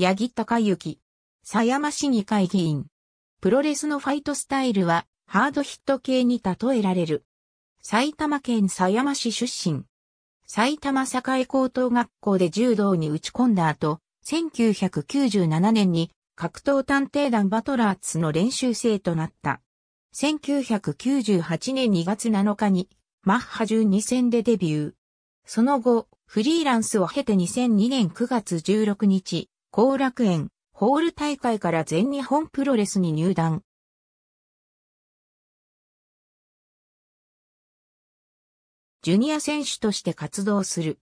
八木隆之。狭山市議会議員。プロレスのファイトスタイルは、ハードヒット系に例えられる。埼玉県狭山市出身。埼玉栄高等学校で柔道に打ち込んだ後、1997年に格闘探偵団バトラーツの練習生となった。1998年2月7日にマッハ12戦でデビュー。その後、フリーランスを経て2002年9月16日、後楽園、ホール大会から全日本プロレスに入団。ジュニア選手として活動する。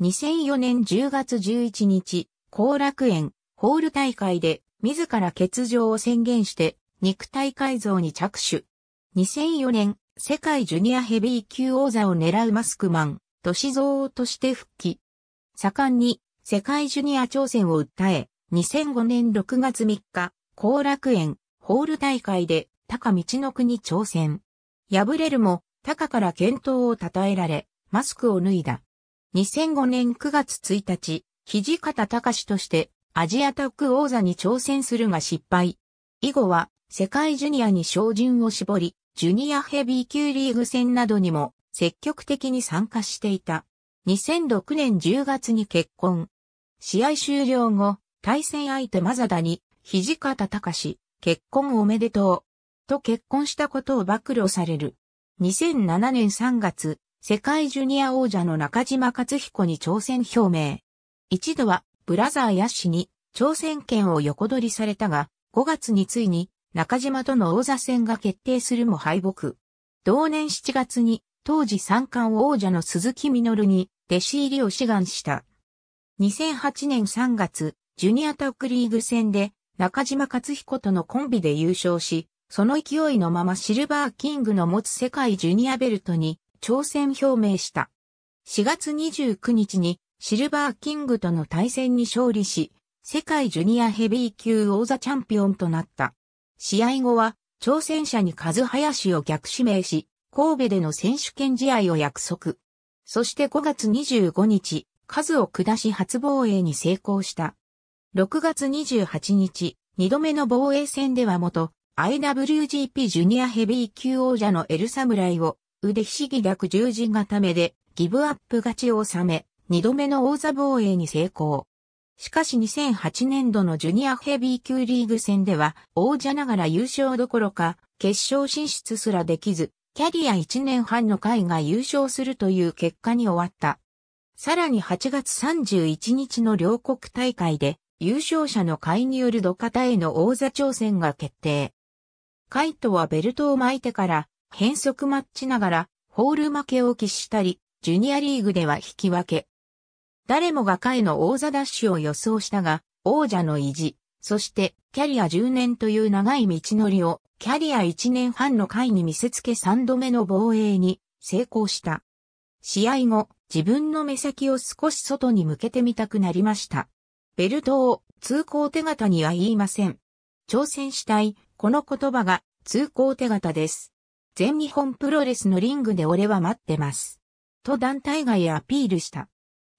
2004年10月11日、後楽園、ホール大会で自ら欠場を宣言して肉体改造に着手。2004年、世界ジュニアヘビー級王座を狙うマスクマン、歳蔵として復帰。盛んに世界ジュニア挑戦を訴え、2005年6月3日、後楽園、ホール大会で、高道の国挑戦。敗れるも、高から健闘を称えられ、マスクを脱いだ。2005年9月1日、土方隆として、アジアタック王座に挑戦するが失敗。以後は、世界ジュニアに照準を絞り、ジュニアヘビー級リーグ戦などにも積極的に参加していた。2006年10月に結婚。試合終了後、対戦相手マザダに、土方隆、結婚おめでとう、と結婚したことを暴露される。2007年3月、世界ジュニア王者の中島勝彦に挑戦表明。一度は、ブラザーヤッシに挑戦権を横取りされたが、5月についに中島との王座戦が決定するも敗北。同年7月に当時三冠王者の鈴木みのるに弟子入りを志願した。2008年3月、ジュニアタックリーグ戦で中島克彦とのコンビで優勝し、その勢いのままシルバーキングの持つ世界ジュニアベルトに挑戦表明した。4月29日にシルバーキングとの対戦に勝利し、世界ジュニアヘビー級王座チャンピオンとなった。試合後は挑戦者にカズハヤシを逆指名し、神戸での選手権試合を約束。そして5月25日、数を下し初防衛に成功した。6月28日、2度目の防衛戦では元 IWGP ジュニアヘビー級王者のエルサムライを腕ひしぎ略十字固めでギブアップ勝ちを収め、2度目の王座防衛に成功。しかし2008年度のジュニアヘビー級リーグ戦では王者ながら優勝どころか決勝進出すらできず、キャリア1年半の回が優勝するという結果に終わった。さらに8月31日の両国大会で優勝者の会による土方への王座挑戦が決定。カイトはベルトを巻いてから変則マッチながらホール負けを喫したり、ジュニアリーグでは引き分け。誰もがカの王座ダッシュを予想したが、王者の維持、そしてキャリア10年という長い道のりをキャリア1年半の会に見せつけ3度目の防衛に成功した。試合後、自分の目先を少し外に向けてみたくなりました。ベルトを通行手形には言いません。挑戦したい、この言葉が通行手形です。全日本プロレスのリングで俺は待ってます。と団体外へアピールした。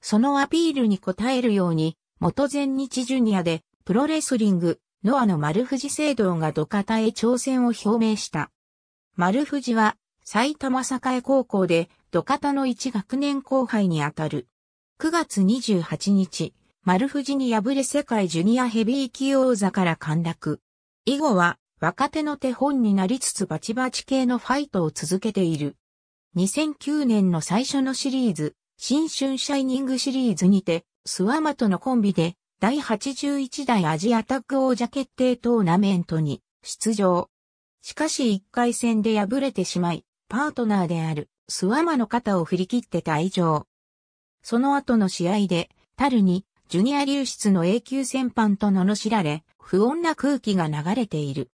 そのアピールに応えるように、元全日ジュニアでプロレスリング、ノアの丸藤聖堂が土方へ挑戦を表明した。丸藤は埼玉栄高校で土方の一学年後輩にあたる。9月28日、丸藤に敗れ世界ジュニアヘビー級王座から陥落。以後は若手の手本になりつつバチバチ系のファイトを続けている。2009年の最初のシリーズ、新春シャイニングシリーズにて、スワマとのコンビで、第81代アジアタッグ王者決定トーナメントに出場。しかし1回戦で敗れてしまい、パートナーであるスワマの肩を振り切って退場。その後の試合で、タルにジュニア流出の永久戦犯と罵られ、不穏な空気が流れている。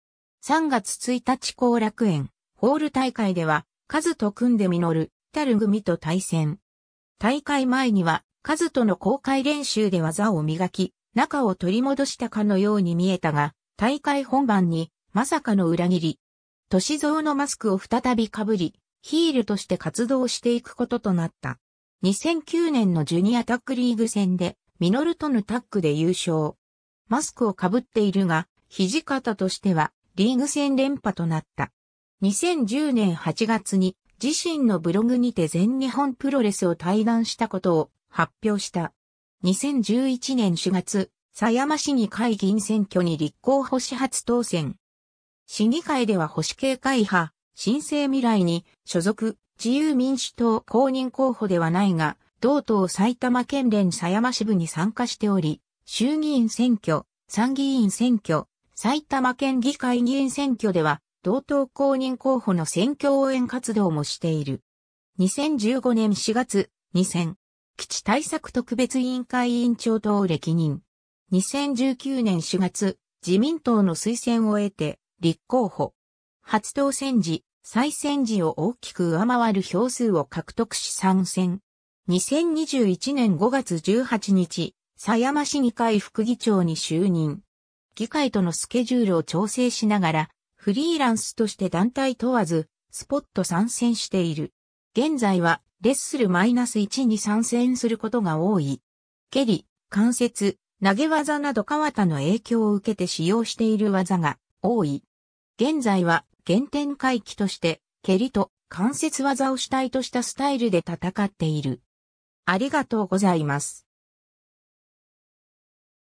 3月1日後楽園、ホール大会では、カズと組んで実る、タル組と対戦。大会前には、カズとの公開練習で技を磨き、仲を取り戻したかのように見えたが、大会本番に、まさかの裏切り、歳三のマスクを再び被り、ヒールとして活動していくこととなった。2009年のジュニアタックリーグ戦で、ミノルとのタッグで優勝。マスクを被っているが、肘方としては、リーグ戦連覇となった。2010年8月に、自身のブログにて全日本プロレスを退団したことを発表した。2011年4月、狭山市議会議員選挙に立候補し初当選。市議会では保守系会派、新生未来に所属、自由民主党公認候補ではないが、同党埼玉県連狭山支部に参加しており、衆議院選挙、参議院選挙、埼玉県議会議員選挙では、同党公認候補の選挙応援活動もしている。2015年4月、2000、基地対策特別委員会委員長等を歴任。2019年4月、自民党の推薦を得て、立候補。初当選時、再選時を大きく上回る票数を獲得し参戦。2021年5月18日、狭山市議会副議長に就任。議会とのスケジュールを調整しながら、フリーランスとして団体問わず、スポット参戦している。現在は、レッスルマイナス1に参戦することが多い。蹴り、関節、投げ技など川田の影響を受けて使用している技が多い。現在は原点回帰として、蹴りと関節技を主体としたスタイルで戦っている。ありがとうございます。